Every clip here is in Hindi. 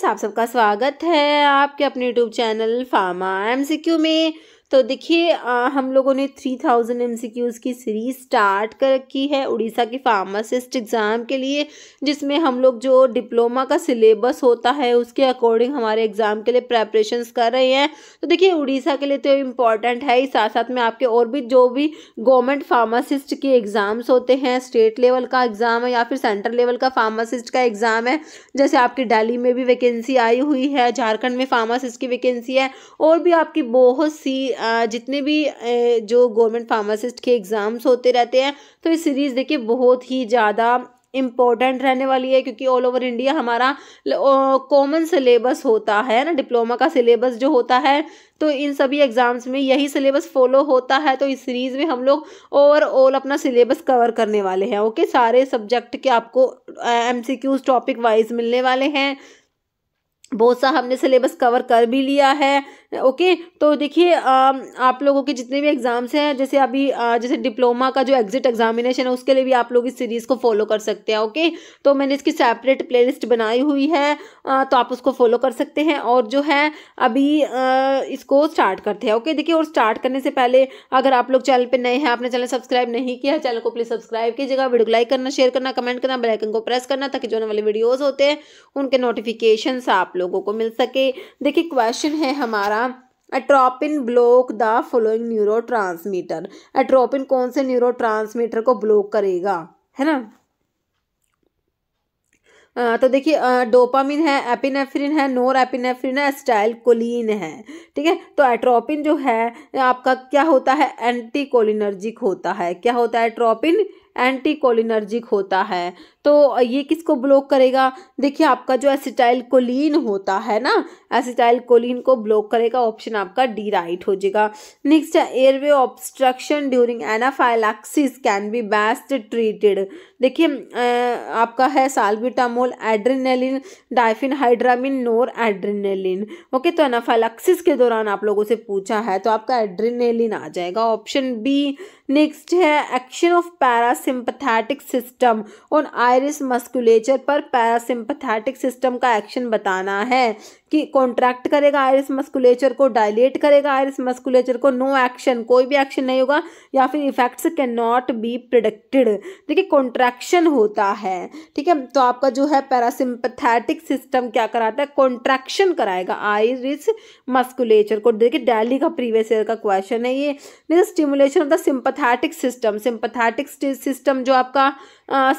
फ्रेंड्स आप सबका स्वागत है आपके अपने यूट्यूब चैनल फार्मा एम में तो देखिए हम लोगों ने थ्री थाउजेंड एम की सीरीज स्टार्ट कर रखी है उड़ीसा के फार्मासिस्ट एग्ज़ाम के लिए जिसमें हम लोग जो डिप्लोमा का सिलेबस होता है उसके अकॉर्डिंग हमारे एग्ज़ाम के लिए प्रेपरेशन कर रहे हैं तो देखिए उड़ीसा के लिए तो इम्पॉर्टेंट है ही साथ साथ में आपके और भी जो भी गवर्नमेंट फार्मासिस्ट के एग्ज़ाम्स होते हैं स्टेट लेवल का एग्ज़ाम है या फिर सेंट्रल लेवल का फार्मासिस्ट का एग्ज़ाम है जैसे आपकी डेली में भी वैकेंसी आई हुई है झारखंड में फार्मासिस्ट की वैकेंसी है और भी आपकी बहुत सी जितने भी जो गवर्नमेंट फार्मासिस्ट के एग्ज़ाम्स होते रहते हैं तो ये सीरीज़ देखिए बहुत ही ज़्यादा इम्पोर्टेंट रहने वाली है क्योंकि ऑल ओवर इंडिया हमारा कॉमन सिलेबस होता है ना डिप्लोमा का सिलेबस जो होता है तो इन सभी एग्ज़ाम्स में यही सिलेबस फॉलो होता है तो इस सीरीज़ में हम लोग ओवरऑल अपना सिलेबस कवर करने वाले हैं ओके सारे सब्जेक्ट के आपको M C Qs topic wise मिलने वाले हैं बहुत सा हमने सिलेबस कवर कर भी लिया है ओके तो देखिए आप लोगों के जितने भी एग्ज़ाम्स हैं जैसे अभी जैसे डिप्लोमा का जो एग्जिट एग्जामिनेशन है उसके लिए भी आप लोग इस सीरीज़ को फॉलो कर सकते हैं ओके तो मैंने इसकी सेपरेट प्ले बनाई हुई है तो आप उसको फॉलो कर सकते हैं और जो है अभी इसको स्टार्ट करते हैं ओके देखिए और स्टार्ट करने से पहले अगर आप लोग चैनल पर नए हैं आपने चैनल सब्सक्राइब नहीं किया चैनल को प्लीज़ सब्सक्राइब कीजिएगा वीडियो को लाइक करना शेयर करना कमेंट करना बेलाइकन को प्रेस करना ताकि जो आने वाले वीडियोज़ होते हैं उनके नोटिफिकेशन आप लोगों को मिल सके देखिए क्वेश्चन है हमारा atropine block the following neurotransmitter atropine कौन से न्यूरो ट्रांसमीटर को ब्लॉक करेगा है ना तो देखिए डोपामिन है एपिनेफ्रिन है नोर एपिनेफ्रिन है स्टाइल कोलिन है ठीक है तो एट्रोपिन जो है आपका क्या होता है एंटी कोलिनर्जिक होता है क्या होता है एट्रोपिन एंटी कोलिनर्जिक होता है तो ये किसको ब्लॉक करेगा देखिए आपका जो एसिटाइल कोलिन होता है ना एसिटाइल कोलिन को ब्लॉक करेगा ऑप्शन आपका डी राइट हो जाएगा नेक्स्ट है airway obstruction during anaphylaxis can be best treated देखिए आपका है salbutamol adrenaline diphenhydramine noradrenaline okay तो एनाफाइलैक्सिस के दौरान आप लोगों से पूछा है तो आपका एड्रीनेलिन आ जाएगा ऑप्शन बी नेक्स्ट है action of parasympathetic system on eye iris musculature पर पैरासिम्पथैटिक सिस्टम का एक्शन बताना है कि कॉन्ट्रैक्ट करेगा आयरस मस्कुलेचर को डायलेट करेगा आयरस मस्कुलेचर को नो एक्शन कोई भी एक्शन नहीं होगा या फिर effects can not be predicted देखिए कॉन्ट्रैक्शन होता है ठीक है तो आपका जो है पैरासिम्पथैटिक सिस्टम क्या कराता है कॉन्ट्रैक्शन कराएगा आयरिस मस्कुलेचर को देखिए डेली का प्रीवियस ईयर का क्वेश्चन है ये mean stimulation of the sympathetic system sympathetic system जो आपका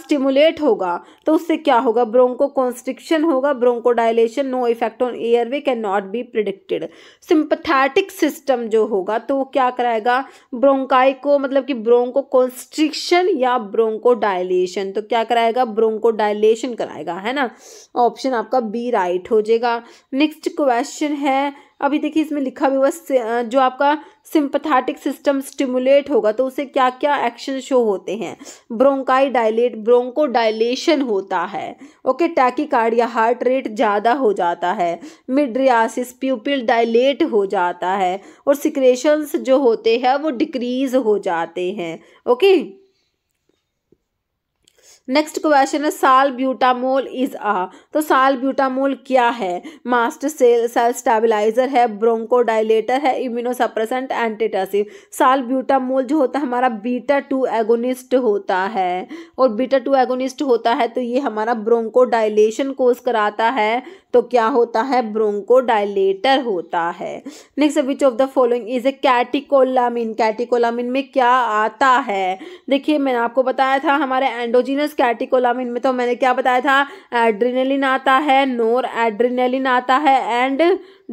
स्टिमुलेट होगा तो उससे क्या होगा ब्रोंको कॉन्स्ट्रिक्शन होगा bronchodilation no effect on airway can not be predicted sympathetic system जो होगा तो वो क्या कराएगा ब्रोंकाई को मतलब कि ब्रोंको कॉन्स्ट्रिक्शन या ब्रोंको डायलेशन तो क्या कराएगा ब्रोंको डायलेशन कराएगा है ना ऑप्शन आपका बी राइट हो जाएगा नेक्स्ट क्वेश्चन है अभी देखिए इसमें लिखा भी हुआ जो आपका सिंपथैटिक सिस्टम स्टिमुलेट होगा तो उसे क्या क्या एक्शन शो होते हैं ब्रोंकाई डायलेट ब्रोंको डायलेशन होता है ओके टैकिकार्डिया हार्ट रेट ज़्यादा हो जाता है मिड्रियासिस प्यूपिल डायलेट हो जाता है और सिक्रेशंस जो होते हैं वो डिक्रीज हो जाते हैं ओके नेक्स्ट क्वेश्चन है साल ब्यूटामोल इज आ तो साल ब्यूटामोल क्या है मास्ट सेल सेल स्टेबलाइजर है ब्रोंकोडाइलेटर है इम्यूनोसप्रेसेंट एंटीटासिव साल ब्यूटामोल जो होता है हमारा बीटा टू एगोनिस्ट होता है और बीटा टू एगोनिस्ट होता है तो ये हमारा ब्रोंकोडाइलेशन कोर्स कराता है तो क्या होता है ब्रोंकोडाइलेटर होता है next which of the following is a catecholamine catecholamine में क्या आता है देखिए मैंने आपको बताया था हमारे एंडोजिनस कैटिकोलामिन में तो मैंने क्या बताया था एड्रीनलिन आता है नोर एड्रीनलिन आता है एंड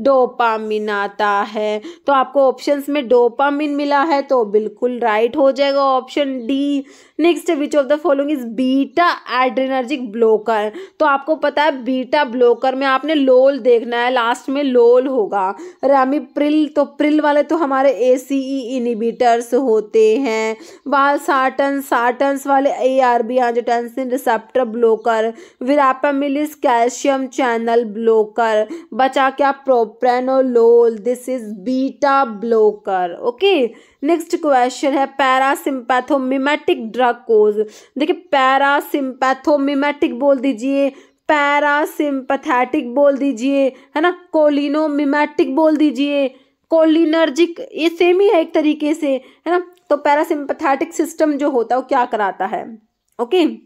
डोपामिन आता है तो आपको ऑप्शंस में डोपामिन मिला है तो बिल्कुल राइट हो जाएगा option D next which of the following is beta adrenergic blocker तो आपको पता है बीटा ब्लोकर में आपने लोल देखना है लास्ट में लोल होगा रामी प्रिल तो प्रिल वाले तो हमारे ए सी ई इनिबिटर्स होते हैं बाल साटन साटन्स वाले A R B angiotensin receptor blocker verapamil is calcium channel blocker बचा क्या propranolol this is beta blocker okay next question है पैरासिम्पैथोमिमेटिक ड्रग कोज देखिए पैरासिम्पैथोमिमेटिक बोल दीजिए पैरासिम्पथैटिक बोल दीजिए है ना कोलिनोमिमेटिक बोल दीजिए कोलिनर्जिक ये सेम ही है एक तरीके से है ना तो पैरासिम्पथैटिक सिस्टम जो होता है वो क्या कराता है ओके okay?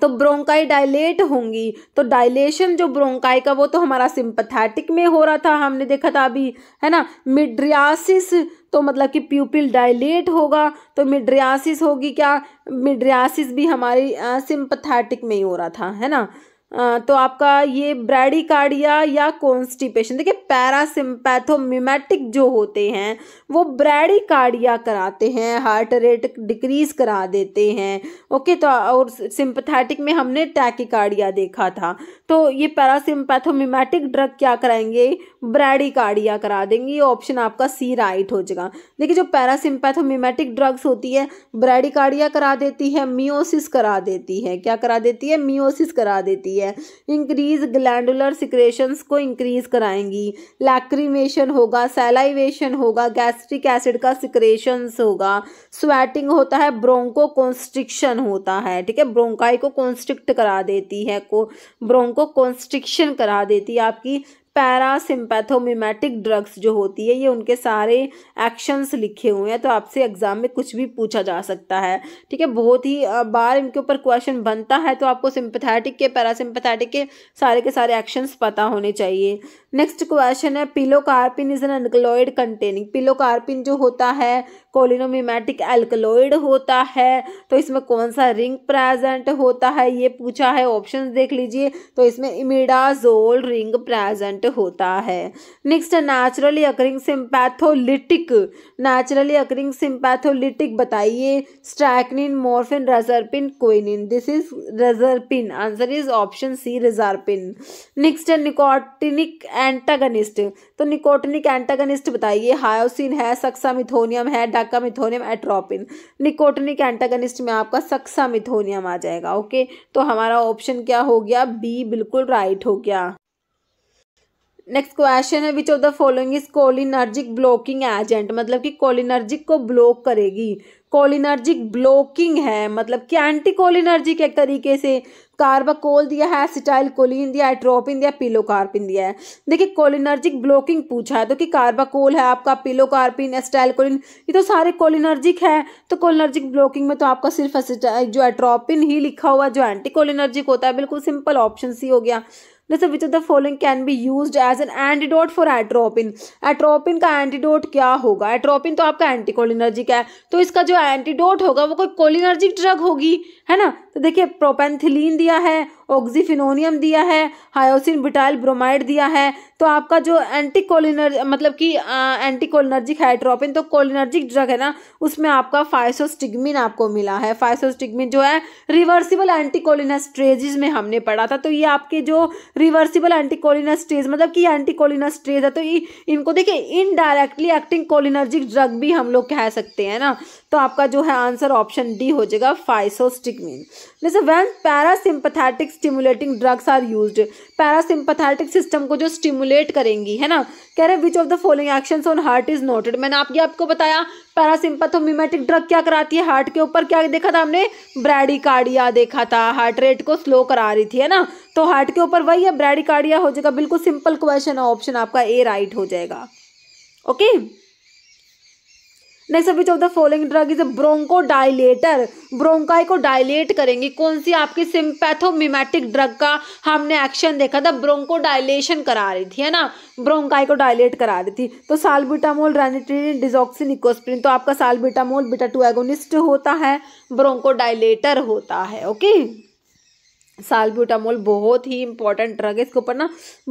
तो ब्रोंकाई डायलेट होंगी तो डायलेशन जो ब्रोंकाई का वो तो हमारा सिंपथैटिक में हो रहा था हमने देखा था अभी है ना मिड्रियासिस तो मतलब कि प्यूपिल डायलेट होगा तो मिड्रियासिस होगी क्या मिड्रियासिस भी हमारी सिंपथैटिक में ही हो रहा था है ना तो आपका ये ब्रैडिकार्डिया या कॉन्स्टिपेशन देखिए पैरासिम्पैथोमिमेटिक जो होते हैं वो ब्रैडिकार्डिया कराते हैं हार्ट रेट डिक्रीज करा देते हैं ओके तो और सिंपथेटिक में हमने टैकिकार्डिया देखा था तो ये पैरासिम्पैथोमिमेटिक ड्रग क्या कराएंगे ब्रैडिकार्डिया करा देंगे ये ऑप्शन आपका सी राइट हो जाएगा देखिए जो पैरासिम्पैथोमिमेटिक ड्रग्स होती है ब्रैडिकार्डिया करा देती है मियोसिस करा देती है क्या करा देती है मियोसिस करा देती है रही है इंक्रीज ग्लैंडुलर सिक्रेशंस को इंक्रीज कराएंगी लैक्रीमेशन होगा सेलाइवेशन होगा गैस्ट्रिक एसिड का सिक्रेशंस होगा स्वेटिंग होता है ब्रोंको कॉन्स्ट्रिक्शन होता है ठीक है ब्रोंकाई को कॉन्स्ट्रिक्ट करा देती है को ब्रोंको कॉन्स्ट्रिक्शन करा देती है आपकी पैरासिम्पैथोमिमेटिक ड्रग्स जो होती है ये उनके सारे एक्शंस लिखे हुए हैं तो आपसे एग्ज़ाम में कुछ भी पूछा जा सकता है ठीक है बहुत ही बार इनके ऊपर क्वेश्चन बनता है तो आपको सिंपथैटिक के पैरासिम्पथैटिक के सारे के सारे एक्शंस पता होने चाहिए नेक्स्ट क्वेश्चन है pilocarpine is an alkaloid containing pilocarpine जो होता है कोलिनोमिमेटिक एल्कलॉइड होता है तो इसमें कौन सा रिंग प्रेजेंट होता है ये पूछा है ऑप्शन देख लीजिए तो इसमें इमिडाजोल रिंग प्रेजेंट होता है next naturally occurring sympatholytic naturally occurring sympatholytic बताइए strychnine morphine reserpine quinine this is reserpine answer is option C reserpine next nicotinic antagonist तो निकोटिन एंटागनिस्ट बताइए हायोसिन है सक्सा मिथोनियम है डाका मिथोनियम एट्रोपिन निकोटिन एंटागनिस्ट में आपका सक्सा मिथोनियम आ जाएगा ओके तो हमारा ऑप्शन क्या हो गया बी बिल्कुल राइट हो गया नेक्स्ट क्वेश्चन है which of the following is cholinergic blocking agent मतलब कि कोलिनर्जिक को ब्लॉक करेगी कोलिनर्जिक ब्लॉकिंग है मतलब कि एंटी कोलिनर्जिक एक तरीके से कार्बाकोल दिया है एसिटाइल कोलिन दिया एट्रोपिन दिया पिलोकार्पिन दिया है देखिए कोलिनर्जिक ब्लॉकिंग पूछा है तो कि कार्बाकोल है आपका पिलोकार्पिन एसिटाइल कोलिन ये तो सारे कोलिनर्जिक है तो कोलिनर्जिक ब्लॉकिंग में तो आपका सिर्फ एसिटाइल जो एट्रोपिन ही लिखा हुआ जो एंटी कोलिनर्जिक होता है बिल्कुल सिंपल ऑप्शन सी हो गया जैसे which of the following can be use as an antidote for atropine atropine का एंटीडोट क्या होगा एट्रोपिन तो आपका एंटीकोलिनर्जिक है तो इसका जो एंटीडोट होगा वो कोई कोलिनर्जिक ड्रग होगी है ना तो देखिए प्रोपेंथिलीन दिया है ऑक्सीफिनोनियम दिया है हायोसिन बिटाइल ब्रोमाइड दिया है तो आपका जो एंटी कोलिनर मतलब कि एंटी कोलिनर्जिक हाइड्रोपिन तो कोलिनर्जिक ड्रग है ना उसमें आपका फाइसोस्टिगमिन आपको मिला है फाइसोस्टिगमिन जो है रिवर्सिबल एंटी कोलिनस्ट्रेजिज में हमने पढ़ा था तो ये आपके जो रिवर्सिबल एंटी मतलब कि एंटी है तो इनको देखिए इनडायरेक्टली एक्टिंग कोलिनर्जिक ड्रग भी हम लोग कह सकते हैं ना तो आपका जो है आंसर ऑप्शन डी हो जाएगा फाइसोस्टिकमिन जैसे when parasympathetic stimulating drugs are use parasympathetic system को जो स्टिमुलेट करेंगी है ना कह रहे which of the following action on heart is noted मैंने आपकी आपको बताया पैरासिम्पथोमिमेटिक ड्रग क्या कराती है हार्ट के ऊपर क्या देखा था हमने ब्रैडिकार्डिया देखा था हार्ट रेट को स्लो करा रही थी है ना तो हार्ट के ऊपर वही है ब्रैडिकार्डिया हो जाएगा बिल्कुल सिंपल क्वेश्चन है ऑप्शन आपका ए राइट हो जाएगा ओके okay? नेक्स्ट सभी चौथा following drug is bronchodilator bronchi को डायलेट करेंगे कौन सी आपकी सिम्पैथोमिमेटिक ड्रग का हमने एक्शन देखा था ब्रोंको डायलेशन करा रही थी है ना ब्रोंकाई को डायलेट करा रही थी तो सालबुटामोल रेनिट्रीन इकोस्प्रिन तो आपका सालबुटामोल बिटा टू एगोनिस्ट होता है ब्रोंको डायलेटर होता है ओके सालब्यूटामोल बहुत ही इंपॉर्टेंट ड्रग है इसके ऊपर ना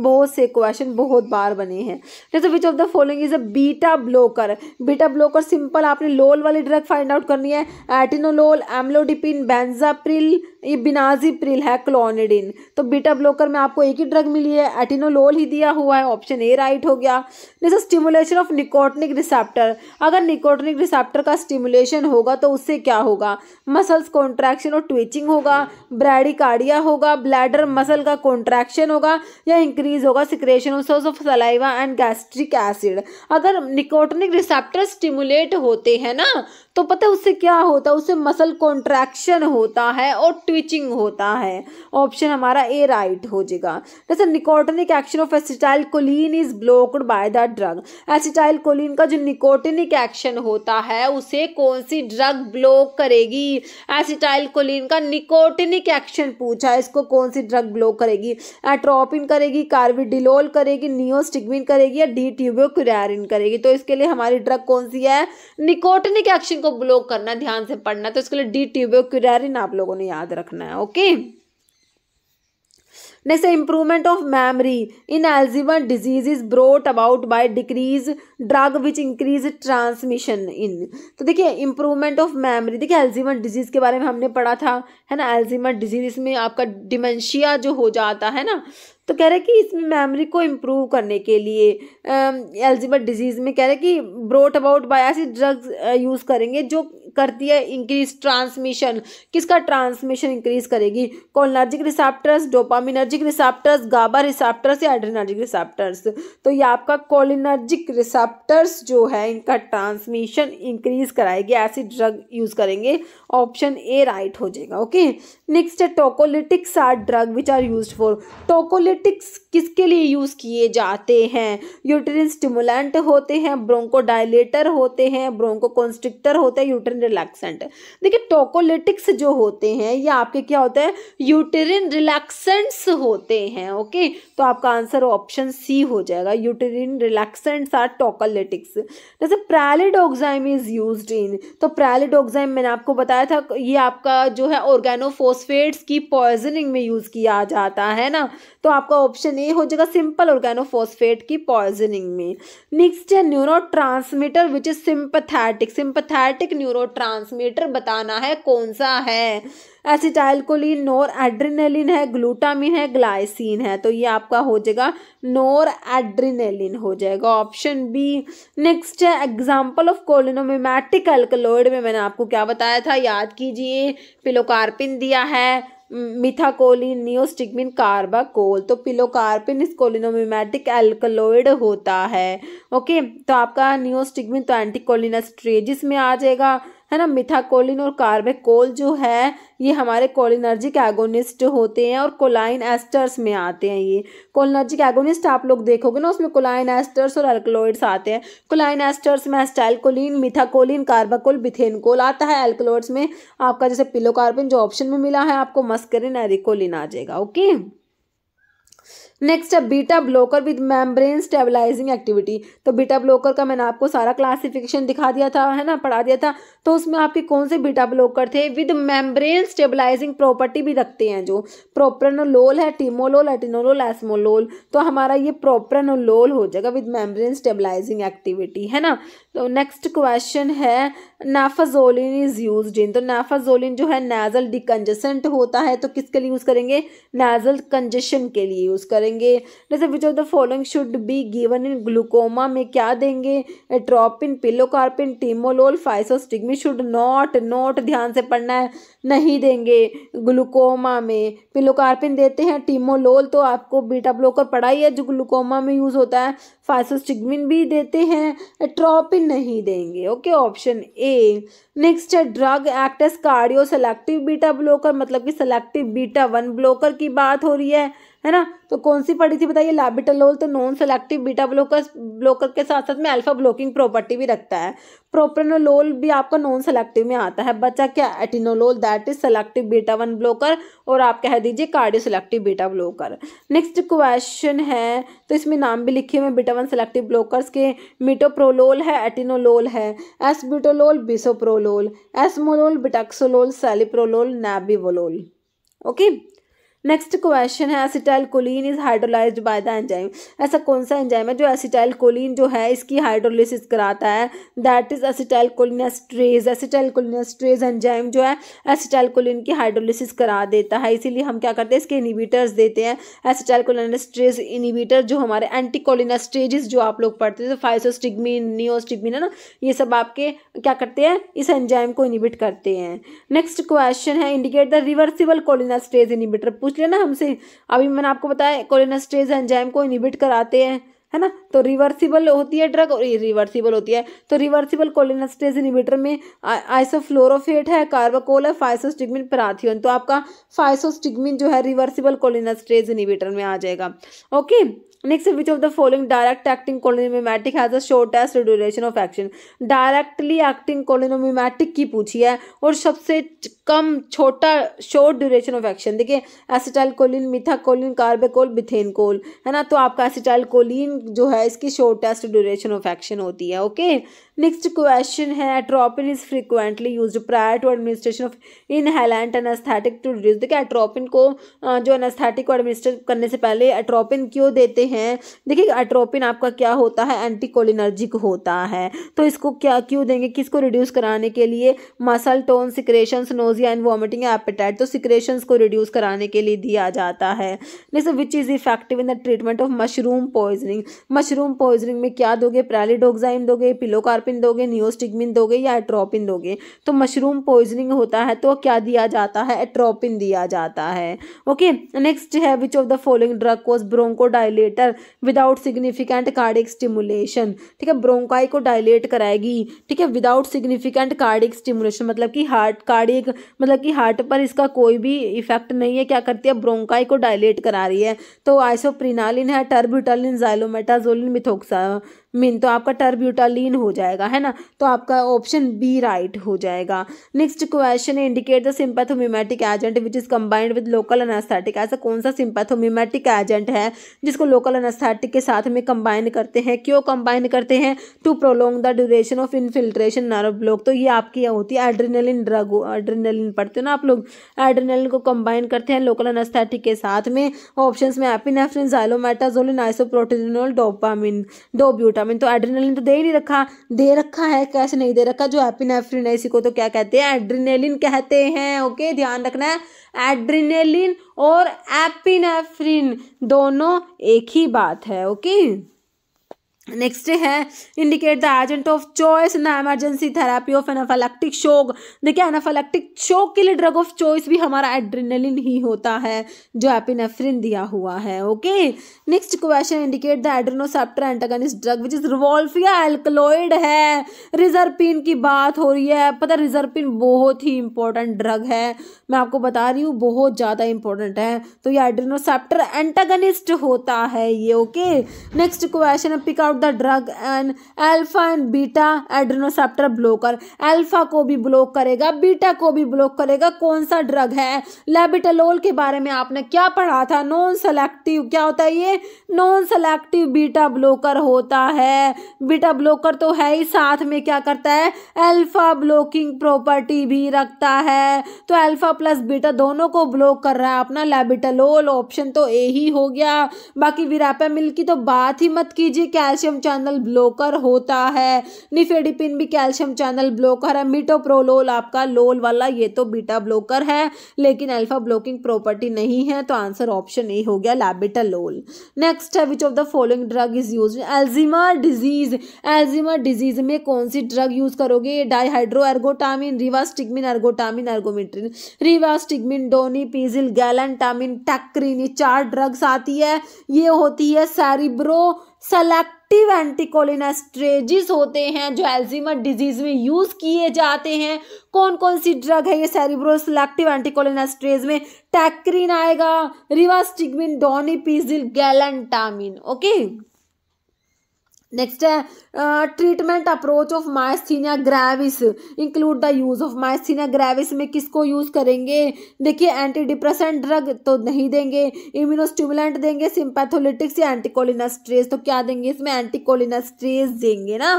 बहुत से क्वेश्चन बहुत बार बने हैं जैसे which of the following is a beta blocker beta blocker simple आपने लोल वाली ड्रग फाइंड आउट करनी है एटिनोलोल एम्लोडिपिन बेंजाप्रिल ये बिनाजीप्रिल है क्लोनिडिन तो बीटा ब्लॉकर में आपको एक ही ड्रग मिली है एटिनोलोल ही दिया हुआ है ऑप्शन ए राइट हो गया जैसे स्टिमुलेशन ऑफ निकोटनिक रिसेप्टर अगर निकोटनिक रिसेप्टर का स्टिमुलेशन होगा तो उससे क्या होगा मसल्स कॉन्ट्रैक्शन और ट्विचिंग होगा ब्रैडिकार्डिया होगा ब्लैडर मसल का कॉन्ट्रैक्शन होगा या इंक्रीज होगा secretion of saliva and gastric acid अगर निकोटनिक रिसेप्टर स्टिमुलेट होते हैं ना तो पता है उससे क्या होता है उससे मसल कॉन्ट्रैक्शन होता है और ट्विचिंग होता है ऑप्शन हमारा ए राइट हो जाएगा जैसे nicotinic action of acetylcholine is blocked by the drug acetylcholine का जो निकोटिनिक एक्शन होता है उसे कौन सी ड्रग ब्लॉक करेगी एसिटाइल कोलिन का निकोटिनिक एक्शन पूछा है इसको कौन सी ड्रग ब्लॉक करेगी एट्रोपिन करेगी कार्विडिलोल करेगी नियोस्टिग्मिन करेगी या डी ट्यूबोक्यूरिन करेगी तो इसके लिए हमारी ड्रग कौन सी है निकोटिनिक एक्शन को ब्लॉक करना ध्यान से पढ़ना तो इसके लिए डी ट्यूबोक्यूरारिन आप लोगों ने याद रखना है ओके जैसे improvement of memory in Alzheimer's disease is brought about by decrease drug which increase transmission in तो देखिए इंप्रूवमेंट ऑफ मैमरी देखिए एल्जीवन डिजीज के बारे में हमने पढ़ा था है ना एल्जीवन डिजीज इसमें आपका डिमेंशिया जो हो जाता है ना तो कह रहे कि इसमें मेमोरी को इम्प्रूव करने के लिए एल्जीबर डिजीज़ में कह रहे कि ब्रोट अबाउट बाय ऐसी ड्रग्स यूज़ करेंगे जो करती है इंक्रीज ट्रांसमिशन किसका ट्रांसमिशन इंक्रीज करेगी cholinergic receptors dopaminergic receptors GABA receptors या एड्रेनर्जिक रिसेप्टर्स तो ये आपका कॉलिनर्जिक रिसेप्टर्स जो है इनका ट्रांसमिशन इंक्रीज कराएगी ऐसी ड्रग यूज़ करेंगे ऑप्शन ए राइट हो जाएगा ओके नेक्स्ट है tocolytics are drug which are use for tocolytics किसके लिए यूज़ किए जाते हैं यूट्रिन स्टिमुलेंट होते हैं ब्रोंकोडाइलेटर होते हैं ब्रोंकोकॉन्स्ट्रिक्टर होते हैं यूट्रिन रिलैक्सेंट देखिए टोकोलेटिक्स जो होते हैं ये आपके क्या होते हैं यूटेरिन रिलैक्सेंट्स होते हैं ओके तो आपका आंसर ऑप्शन सी हो जाएगा यूटेरिन रिलैक्सेंट्स आर टोकोलेटिक्स जैसे प्रैलिडोक्साइम इज यूज इन तो प्रैलिडोक्साइम मैंने आपको बताया था ये आपका जो है ऑर्गेनोफोस्फेट्स की पॉइजनिंग में यूज़ किया जाता है ना तो आपका ऑप्शन ए हो जाएगा सिंपल ऑर्गेनोफोस्फेट की पॉइजनिंग में नेक्स्ट है neurotransmitter which is sympathetic sympathetic neuro neurotransmitter बताना है कौन सा है एसिटाइलकोलिन नोर एड्रीनेलिन है ग्लूटामिन है ग्लाइसिन है तो ये आपका हो जाएगा नोर एड्रीनेलिन हो जाएगा ऑप्शन बी नेक्स्ट है एग्जाम्पल ऑफ कोलिनोमीमेटिक अल्कलॉइड में मैंने आपको क्या बताया था याद कीजिए पिलोकार्पिन दिया है मिथाकोलिन नियोस्टिगमिन कार्बाकोल तो पिलोकार्पिन इस कोलिनोमीमेटिक एल्कलॉइड होता है ओके तो आपका नियोस्टिगमिन तो एंटीकोलिनस्ट्रेजिस में आ जाएगा है ना मिथाकोलिन और कार्बेकोल जो है ये हमारे कोलिनर्जिक एगोनिस्ट होते हैं और कोलाइन एस्टर्स में आते हैं ये कोलिनर्जिक एगोनिस्ट आप लोग देखोगे ना उसमें कोलाइन एस्टर्स और अल्कलोइड्स आते हैं कोलाइन एस्टर्स में एस्टाइलकोलिन मिथाकोलिन कार्बाकोल बिथेनकोल आता है एल्कलोइड्स में आपका जैसे पिलोकार्बिन जो ऑप्शन में मिला है आपको मस्करिन एरिकोलिन आ जाएगा ओके नेक्स्ट है beta blocker with membrane stabilising activity तो बीटा ब्लॉकर का मैंने आपको सारा क्लासिफिकेशन दिखा दिया था है ना पढ़ा दिया था तो उसमें आपके कौन से बीटा ब्लॉकर थे विद मेम्ब्रेन स्टेबलाइजिंग प्रॉपर्टी भी रखते हैं जो प्रोप्रनोलोल है टीमोलोल एटिनोलोल एसमोलोल तो हमारा ये प्रोप्रनोलोल हो जाएगा विद मेम्ब्रेन स्टेबलाइजिंग एक्टिविटी है ना तो नेक्स्ट क्वेश्चन है नाफाजोलिन इज यूज इन तो नाफाजोलिन जो है नेजल डिकंजेसेंट होता है तो किसके लिए यूज़ करेंगे नेजल कंजेशन के लिए यूज़ करेंगे जैसे which of the following should be given in glaucoma में क्या देंगे atropine pilocarpine timolol physostigmine we should not note ध्यान से पढ़ना है नहीं देंगे ग्लूकोमा में पिलोकार्पिन देते हैं टीमोलोल तो आपको बीटा ब्लॉकर पढ़ा ही है जो ग्लूकोमा में यूज़ होता है फाइसोस्टिग्मिन भी देते हैं ट्रॉपिन नहीं देंगे ओके ऑप्शन ए नेक्स्ट है drug acts cardio selective beta blocker मतलब कि सेलेक्टिव बीटा वन ब्लॉकर की बात हो रही है है ना तो कौन सी पड़ी थी बताइए लैबिटलोल तो non selective beta blocker blocker के साथ साथ में अल्फा ब्लॉकिंग प्रॉपर्टी भी रखता है प्रोप्रेनोलोल भी आपका नॉन सेलेक्टिव में आता है बच्चा क्या atenolol that is selective beta one blocker और आप कह दीजिए cardio selective beta blocker next question है तो इसमें नाम भी लिखे हुए बीटा सेवन सेलेक्टिव ब्लॉकर्स के मिटोप्रोलोल है एटिनोलोल है acebutolol bisoprolol esmolol betaxolol celiprolol nebivolol okay next question है acetylcholine is hydrolyse by the enzyme ऐसा कौन सा एंजाइम है जो एसिटाइल कोलिन जो है इसकी हाइड्रोलिसिस कराता है that is acetyl cholinesterase acetyl cholinesterase enzyme जो है एसिटाइल कोलिन की हाइड्रोलिसिस करा देता है इसीलिए हम क्या करते हैं इसके इनिबिटर्स देते हैं एसिटाइल कोलिनस्ट्रेज इनिबिटर जो हमारे एंटी कोलिनस्ट्रेजेस जो आप लोग पढ़ते हैं फाइसोस्टिगमिन नियोस्टिगमिन है ना ये सब आपके क्या करते हैं इस एंजाइम को इनिबिट करते हैं नेक्स्ट क्वेश्चन है indicate the reversible cholinesterase inhibitor पूछ पूछ लिया ना हमसे अभी मैंने आपको बताया कोलिनस्टेज एंजाइम को इनिबिट कराते हैं है ना तो रिवर्सिबल होती है ड्रग और रिवर्सिबल होती है तो रिवर्सिबल कोलिनस्टेज इनिबिटर में आइसोफ्लोरोफेट है कार्बाकोल है फाइसोस्टिगमिन पराथियोन तो आपका फाइसोस्टिगमिन जो है रिवर्सिबल कोलिनस्टेज इनिबिटर में आ जाएगा okay next which of the following direct acting cholinomimetic has a shortest duration of action directly acting cholinomimetic की पूछी है और सबसे कम छोटा शॉर्ट ड्यूरेशन ऑफ एक्शन देखिए acetylcholine methacholine carbachol bethanechol है ना तो आपका एसिटाइल कोलिन जो है इसकी शॉर्टेस्ट ड्यूरेशन ऑफ एक्शन होती है ओके नेक्स्ट क्वेश्चन है atropine is frequently use prior to administration of inhalant anaesthetic to reduce देखिए एट्रोपिन को जो एनास्थेटिक को एडमिनिस्टर करने से पहले एट्रोपिन क्यों देते हैं देखिए एट्रोपिन आपका क्या होता है एंटीकोलिनर्जिक होता है तो इसको क्या क्यों देंगे किसको रिड्यूस कराने के लिए muscle tone secretion nose nausea and vomiting या एपेटाइट तो सिक्रेशंस को रिड्यूस कराने के लिए दिया जाता है next which is effective in the treatment of mushroom poisoning mushroom poisoning में क्या दोगे प्रेलीडोक्साइम दोगे पिलोकार्पिन दोगे नियोस्टिगमिन दोगे या एट्रोपिन दोगे तो मशरूम पॉइजनिंग होता है तो क्या दिया जाता है एट्रोपिन दिया जाता है ओके नेक्स्ट है which of the following drug cause bronchodilator without significant cardiac stimulation ठीक है ब्रोंकाई को डायलेट कराएगी ठीक है विदाउट सिग्निफिकेंट कार्डिक स्टिमुलेशन मतलब कि हार्ट कार्डिक मतलब कि हार्ट पर इसका कोई भी इफेक्ट नहीं है क्या करती है ब्रोंकाई को डायलेट करा रही है तो आइसोप्रिनालिन है टर्ब्यूटालिन जाइलोमेटाजोलिन मिथोक्सा मीन तो आपका टर्ब्यूटालीन हो जाएगा है ना तो आपका ऑप्शन बी राइट हो जाएगा next question indicate the sympathomimetic agent which is combined with local anaesthetic ऐसा कौन सा सिंपैथोमीमेटिक एजेंट है जिसको लोकल एनास्थेटिक के साथ में कंबाइन करते हैं क्यों कंबाइन करते हैं to prolong the duration of infiltration nerve block तो ये आपकी होती है एड्रेनलिन ड्रग एड्रेनलिन पढ़ते हो ना आप लोग एड्रेनलिन को कंबाइन करते हैं लोकल एनास्थेटिक के साथ में ऑप्शन में epinephrine xylometazoline isoproterenol dopamine dobutamine तो एड्रीनलिन तो दे ही नहीं रखा दे रखा है कैसे नहीं दे रखा जो एपिनेफ्रिन है इसी को तो क्या कहते हैं एड्रीनेलिन कहते हैं ओके ध्यान रखना है एड्रीनेलिन और एपिनेफ्रिन दोनों एक ही बात है ओके नेक्स्ट है indicate the agent of choice in the emergency therapy of anaphylactic shock देखिए एनाफालेक्टिक शोक के लिए ड्रग ऑफ चॉइस भी हमारा एड्रिनलिन ही होता है जो एपिनेफ्रिन दिया हुआ है okay next question indicate the adrenoceptor antagonist drug which is rauwolfia alkaloid है रिजर्पिन की बात हो रही है पता रिजर्पिन बहुत ही इंपॉर्टेंट ड्रग है मैं आपको बता रही हूँ बहुत ज़्यादा इंपॉर्टेंट है तो ये एड्रिनोसेप्टर एंटागनिस्ट होता है ये ओके नेक्स्ट क्वेश्चन है pick out of the drug and alpha and beta adrenoceptor blocker alpha को भी ब्लॉक करेगा बीटा को भी ब्लॉक करेगा कौन सा ड्रग है लेबिटलोल के बारे में आपने क्या पढ़ा था नॉन सेलेक्टिव क्या होता है ये नॉन सेलेक्टिव बीटा ब्लॉकर होता है बीटा ब्लॉकर तो है ही साथ में क्या करता है एल्फा ब्लॉकिंग प्रॉपर्टी भी रखता है तो एल्फा प्लस बीटा दोनों को ब्लॉक कर रहा है अपना लेबिटलोल ऑप्शन तो ए ही हो गया बाकी विरापा मिल की तो बात ही मत कीजिए कैल्शियम कैल्शियम चैनल ब्लॉकर होता है निफेडिपिन भी कैल्शियम चैनल ब्लॉकर है मिटोप्रोलोल आपका लोल वाला ये तो बीटा ब्लॉकर है लेकिन अल्फा ब्लॉकिंग प्रॉपर्टी नहीं है तो आंसर ऑप्शन ए हो गया लैबिटालोल नेक्स्ट है which of the following drug is use Alzheimer's disease Alzheimer's disease में कौन सी ड्रग यूज करोगे dihydroergotamine rivastigmine ergotamine ergometrine rivastigmine donepezil galantamine tacrine चार ड्रग्स आती है ये होती है सैरिब्रो सेलेक्ट एक्टिव एंटीकोलिनास्ट्रेजिस होते हैं जो एल्जीमर डिजीज में यूज़ किए जाते हैं कौन कौन सी ड्रग है ये सेरिब्रो सिलेक्टिव एंटीकोलिनास्ट्रेज में टैक्रीन आएगा rivastigmine donepezil galantamine okay next है treatment approach of myasthenia gravis include the use of myasthenia gravis में किसको यूज़ करेंगे देखिए एंटी डिप्रेसेंट ड्रग तो नहीं देंगे इम्यूनोस्टिमुलेंट देंगे सिंपैथोलिटिक्स या एंटीकोलिनास्ट्रेज तो क्या देंगे इसमें एंटीकोलिनास्ट्रेज देंगे ना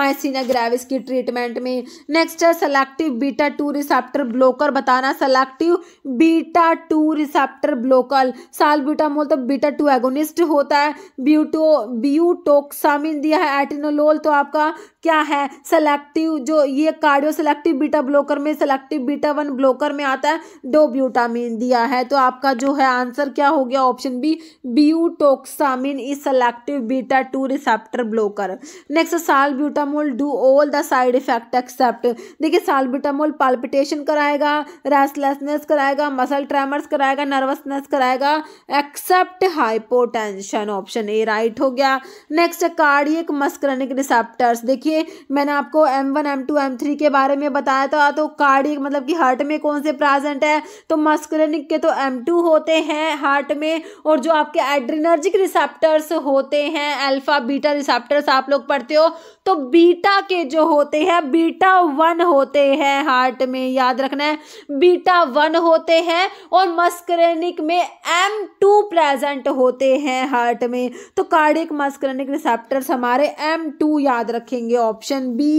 मायस्थीनिया ग्रेविस की ट्रीटमेंट में नेक्स्ट है selective beta two receptor blocker बताना selective beta two receptor blocker साल तो बीटा टू एगोनिस्ट होता है ब्यूटो ब्यूटोक्सामी विटामिन दिया है एटिनोलोल तो आपका क्या है सेलेक्टिव जो ये कार्डियो सेलेक्टिव बीटा ब्लॉकर में सेलेक्टिव बीटा वन ब्लॉकर में आता है डो ब्यूटामिन दिया है तो आपका जो है आंसर क्या हो गया option B butoxamine is selective beta two receptor blocker next salbutamol do all the side effect except देखिए साल ब्यूटामोल पाल्पिटेशन कराएगा रेस्टलेसनेस कराएगा मसल ट्रेमर्स कराएगा नर्वसनेस कराएगा except hypotension option A right हो गया next card cardiac muscarinic receptors देखिए मैंने आपको M one M two M three के बारे में बताया था तो कार्डियक मतलब कि हार्ट में कौन से प्रेजेंट है तो मस्करनिक के तो एम टू होते हैं हार्ट में और जो आपके एड्रिनर्जिक रिसेप्टर्स होते हैं अल्फा बीटा रिसेप्टर्स आप लोग पढ़ते हो तो बीटा के जो होते हैं बीटा वन होते हैं हार्ट में याद रखना है बीटा वन होते हैं और मस्करेनिक में एम टू प्रेजेंट होते हैं हार्ट में तो कार्डिक मस्करेनिक रिसेप्टर्स हमारे एम टू याद रखेंगे ऑप्शन बी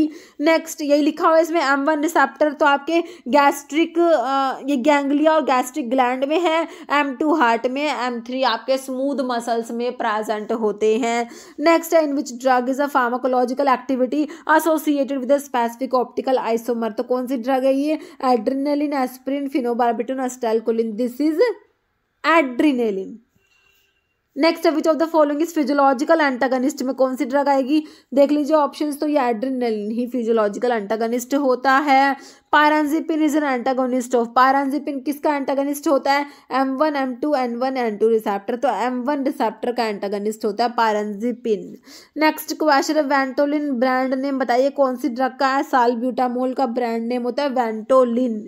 नेक्स्ट यही लिखा हुआ है इसमें M1 वन रिसेप्टर तो आपके गैस्ट्रिक ये गैंगलिया और गैस्ट्रिक ग्लैंड में है एम टू हार्ट में M3 आपके स्मूथ मसल्स में प्रेजेंट होते हैं नेक्स्ट है in which drug is a pharmacological activity associated with specific optical isomer तो कौन सी ड्रग है ये एड्रीन aspirin phenobarbitone acetylcholine this is adrenaline next which of the following is physiological antagonist में कौन सी ड्रग आएगी देख लीजिए ऑप्शंस तो ये एड्रीनलिन ही फिजियोलॉजिकल एंटागनिस्ट होता है pirenzepine is an antagonist of pirenzepine किसका एंटागनिस्ट होता है M one M two N one N two receptor तो एम वन रिसेप्टर का एंटागनिस्ट होता है पायरानजिपिन नेक्स्ट क्वेश्चन है वेंटोलिन ब्रांड नेम बताइए कौन सी ड्रग का है साल ब्यूटामोल का ब्रांड नेम होता है वेंटोलिन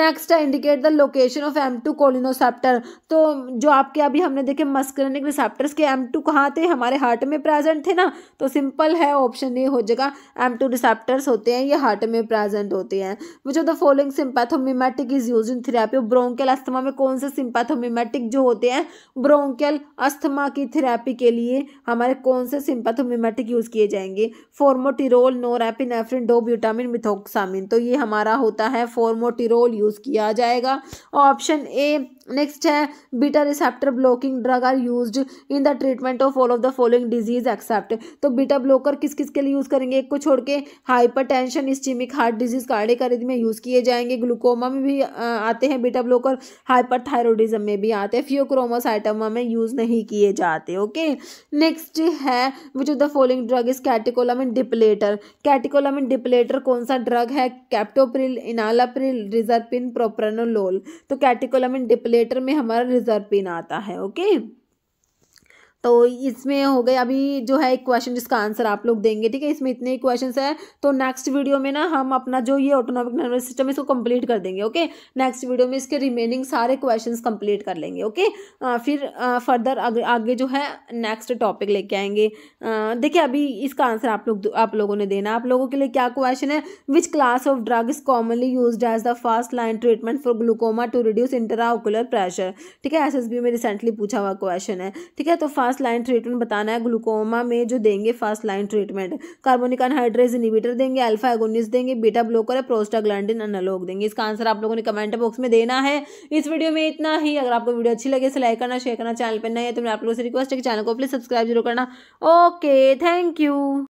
नेक्स्ट है indicate the location of M two cholinoceptor तो जो आपके अभी हमने देखे मस्करनिक रिसेप्टर्स के एम टू कहाँ थे हमारे हार्ट में प्रेजेंट थे ना तो सिंपल है ऑप्शन ए हो जाएगा एम टू रिसेप्टर्स होते हैं ये हार्ट में प्रेजेंट होते हैं which of the following sympathomimetic is use in therapy bronchial asthma में कौन से सिंपैथोमीमेटिक जो होते हैं ब्रोंकल अस्थमा की थेरेपी के लिए हमारे कौन से सिंपैथोमीमेटिक यूज़ किए जाएंगे फोर्मोटिरोल डो डोब्यूटामिन मिथोक्सामिन तो ये हमारा होता है फॉर्मोटिरोल यूज़ किया जाएगा ऑप्शन ए नेक्स्ट है beta receptor blocking drug are used in the treatment of all of the following disease except तो बीटा ब्लॉकर किस किस के लिए यूज़ करेंगे एक को छोड़ के hypertension heart disease cardiac arrhythmia में यूज़ किए जाएंगे ग्लूकोमा में भी आते हैं बीटा ब्लॉकर हाइपर थायरोडिज्म में भी आते हैं फ्योक्रोमस आइटमा में यूज़ नहीं किए जाते ओके नेक्स्ट है which of the following drug is catecholamine depleter catecholamine depleter कौन सा ड्रग है कैप्टोप्रिल इनालाप्रिल रिजर्पिन प्रोप्रनोलोल तो कैटिकोलामिन डिपलेटर कैलकुलेटर में हमारा रिजर्व पिन आता है ओके तो इसमें हो गए अभी जो है एक क्वेश्चन जिसका आंसर आप लोग देंगे ठीक है इसमें इतने ही क्वेश्चन है तो नेक्स्ट वीडियो में ना हम अपना जो ये ऑटोनॉमिक नर्वस सिस्टम इसको कंप्लीट कर देंगे ओके नेक्स्ट वीडियो में इसके रिमेनिंग सारे क्वेश्चंस कंप्लीट कर लेंगे ओके आ, फिर फर्दर आगे जो है नेक्स्ट टॉपिक लेके आएंगे देखिए अभी इसका आंसर आप लोग आप लोगों ने देना आप लोगों के लिए क्या क्वेश्चन है which class of drug is commonly use as the first line treatment for glaucoma to reduce intraocular pressure ठीक है एस में रिसेंटली पूछा हुआ क्वेश्चन है ठीक है तो फास्ट फास्ट लाइन ट्रीटमेंट बताना है ग्लूकोमा में जो देंगे first line treatment carbonic anhydrase inhibitor देंगे अल्फा एगोनिस देंगे बीटा ब्लॉकर है प्रोस्टाग्लैंडिन अनलोग देंगे इसका आंसर आप लोगों ने कमेंट बॉक्स में देना है इस वीडियो में इतना ही अगर आपको वीडियो अच्छी लगे तो लाइक करना शेयर करना चैनल पर नहीं है तो मैं आप लोगों से रिक्वेस्ट है कि चैनल को प्लीज़ सब्सक्राइब जरूर करना ओके थैंक यू